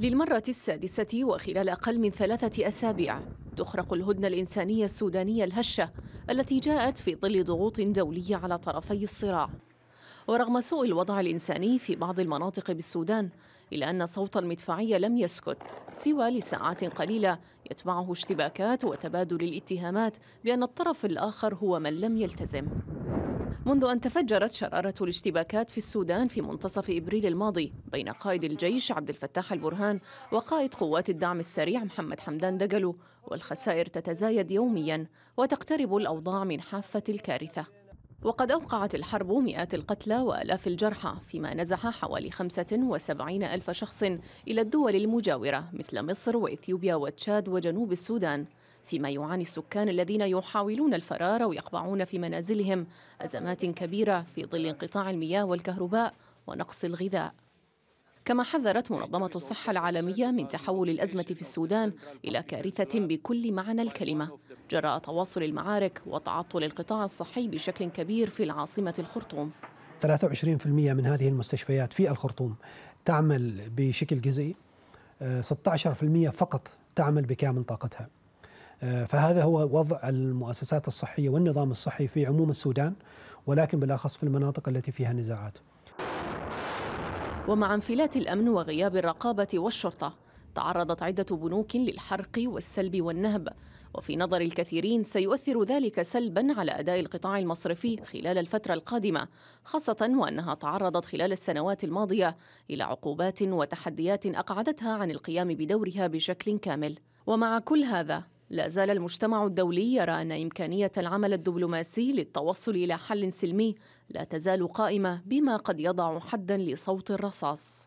للمرة السادسة وخلال أقل من ثلاثة أسابيع تخرق الهدنة الإنسانية السودانية الهشة التي جاءت في ظل ضغوط دولية على طرفي الصراع ورغم سوء الوضع الإنساني في بعض المناطق بالسودان إلا أن صوت المدفعية لم يسكت سوى لساعات قليلة يتبعه اشتباكات وتبادل الاتهامات بأن الطرف الآخر هو من لم يلتزم منذ أن تفجرت شرارة الاشتباكات في السودان في منتصف إبريل الماضي بين قائد الجيش عبد الفتاح البرهان وقائد قوات الدعم السريع محمد حمدان دقلو والخسائر تتزايد يوميا وتقترب الأوضاع من حافة الكارثة وقد أوقعت الحرب مئات القتلى وآلاف الجرحى فيما نزح حوالي 75 ألف شخص إلى الدول المجاورة مثل مصر وإثيوبيا وتشاد وجنوب السودان فيما يعاني السكان الذين يحاولون الفرار ويقبعون في منازلهم أزمات كبيرة في ظل انقطاع المياه والكهرباء ونقص الغذاء كما حذرت منظمة الصحة العالمية من تحول الأزمة في السودان إلى كارثة بكل معنى الكلمة جراء تواصل المعارك وتعطل القطاع الصحي بشكل كبير في العاصمة الخرطوم 23% من هذه المستشفيات في الخرطوم تعمل بشكل جزئي 16% فقط تعمل بكامل طاقتها فهذا هو وضع المؤسسات الصحية والنظام الصحي في عموم السودان ولكن بالأخص في المناطق التي فيها نزاعات ومع انفلات الأمن وغياب الرقابة والشرطة تعرضت عدة بنوك للحرق والسلب والنهب وفي نظر الكثيرين سيؤثر ذلك سلبا على أداء القطاع المصرفي خلال الفترة القادمة خاصة وأنها تعرضت خلال السنوات الماضية إلى عقوبات وتحديات أقعدتها عن القيام بدورها بشكل كامل ومع كل هذا لا زال المجتمع الدولي يرى أن إمكانية العمل الدبلوماسي للتوصل إلى حل سلمي لا تزال قائمة بما قد يضع حدا لصوت الرصاص